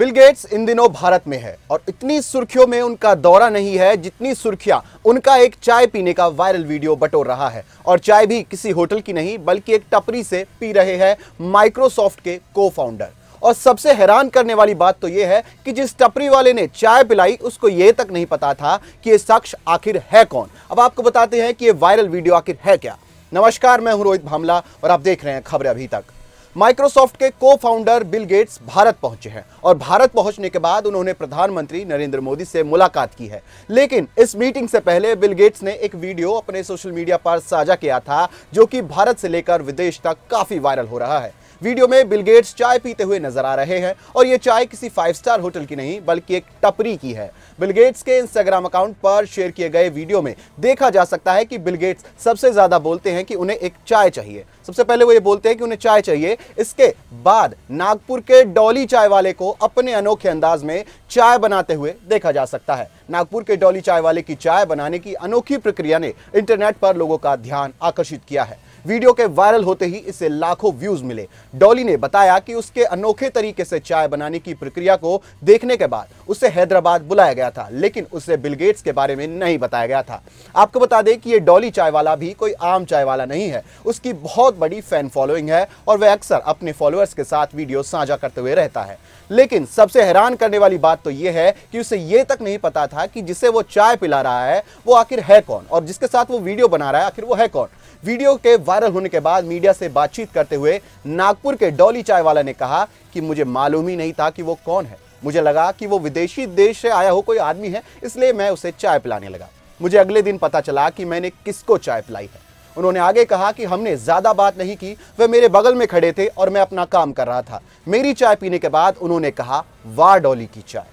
Bill Gates इन दिनों भारत में है और इतनी सुर्खियों में उनका दौरा नहीं है जितनी सुर्खियां उनका एक चाय पीने का वायरल वीडियो बटोर रहा है और चाय भी किसी होटल की नहीं बल्कि एक टपरी से पी रहे हैं माइक्रोसॉफ्ट के को फाउंडर और सबसे हैरान करने वाली बात तो यह है कि जिस टपरी वाले ने चाय पिलाई उसको ये तक नहीं पता था कि ये शख्स आखिर है कौन अब आपको बताते हैं कि ये वायरल वीडियो आखिर है क्या नमस्कार मैं हूं रोहित भामला और आप देख रहे हैं खबरें अभी तक माइक्रोसॉफ्ट के को फाउंडर बिल गेट्स भारत पहुंचे हैं और भारत पहुंचने के बाद उन्होंने प्रधानमंत्री नरेंद्र मोदी से मुलाकात की है लेकिन इस मीटिंग से पहले बिल गेट्स ने एक वीडियो अपने सोशल मीडिया पर साझा किया था जो कि भारत से लेकर विदेश तक काफी वायरल हो रहा है वीडियो में बिलगेट्स चाय पीते हुए नजर आ रहे हैं और ये चाय किसी फाइव स्टार होटल की नहीं बल्कि एक टपरी की है बिलगेट्स के इंस्टाग्राम अकाउंट पर शेयर किए गए वीडियो में देखा जा सकता है कि बिलगेट्स सबसे ज्यादा बोलते हैं कि उन्हें एक चाय चाहिए सबसे पहले वो ये बोलते हैं कि उन्हें चाय चाहिए इसके बाद नागपुर के डॉली चाय वाले को अपने अनोखे अंदाज में चाय बनाते हुए देखा जा सकता है नागपुर के डॉली चाय वाले की चाय बनाने की अनोखी प्रक्रिया ने इंटरनेट पर लोगों का ध्यान आकर्षित किया है वीडियो के वायरल होते ही इसे लाखों व्यूज मिले डॉली ने बताया कि उसके अनोखे तरीके से चाय बनाने की प्रक्रिया को देखने के बाद उसे हैदराबाद बुलाया गया था लेकिन उसे बिलगेट्स के बारे में नहीं बताया गया था आपको बता दें कि ये डॉली चाय वाला भी कोई आम चाय वाला नहीं है उसकी बहुत बड़ी फैन फॉलोइंग है और वह अक्सर अपने फॉलोअर्स के साथ वीडियो साझा करते हुए रहता है लेकिन सबसे हैरान करने वाली बात तो यह है कि उसे ये तक नहीं पता था कि जिसे वो चाय पिला रहा है वो आखिर है कौन और जिसके साथ वो वीडियो बना रहा है आखिर वो है कौन वीडियो के वायरल होने के बाद मीडिया से बातचीत करते हुए नागपुर के डॉली चाय वाला ने कहा कि मुझे मालूम ही नहीं था कि वो कौन है मुझे लगा कि वो विदेशी देश से आया हो कोई आदमी है इसलिए मैं उसे चाय पिलाने लगा मुझे अगले दिन पता चला कि मैंने किसको चाय पिलाई है उन्होंने आगे कहा कि हमने ज़्यादा बात नहीं की वे मेरे बगल में खड़े थे और मैं अपना काम कर रहा था मेरी चाय पीने के बाद उन्होंने कहा वाह डॉली की चाय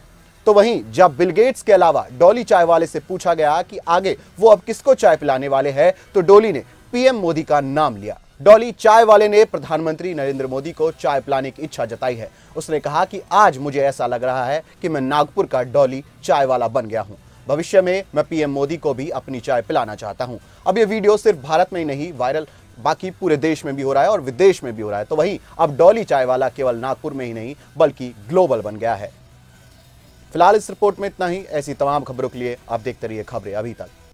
तो वहीं जब बिल गेट्स के अलावा डॉली चाय वाले से पूछा गया कि आगे वो अब किसको चाय पिलाने वाले हैं तो डोली ने पीएम मोदी का नाम लिया डॉली चाय वाले ने प्रधानमंत्री नरेंद्र मोदी को चाय पिलाने की इच्छा जताई है उसने कहा कि आज मुझे ऐसा लग रहा है कि मैं नागपुर का डॉली चाय वाला बन गया हूं भविष्य में मैं पीएम मोदी को भी अपनी चाय पिलाना चाहता हूं अब ये वीडियो सिर्फ भारत में ही नहीं वायरल बाकी पूरे देश में भी हो रहा है और विदेश में भी हो रहा है तो वही अब डॉली चाय वाला केवल नागपुर में ही नहीं बल्कि ग्लोबल बन गया है फिलहाल इस रिपोर्ट में इतना ही ऐसी तमाम खबरों के लिए आप देखते रहिए खबरें अभी तक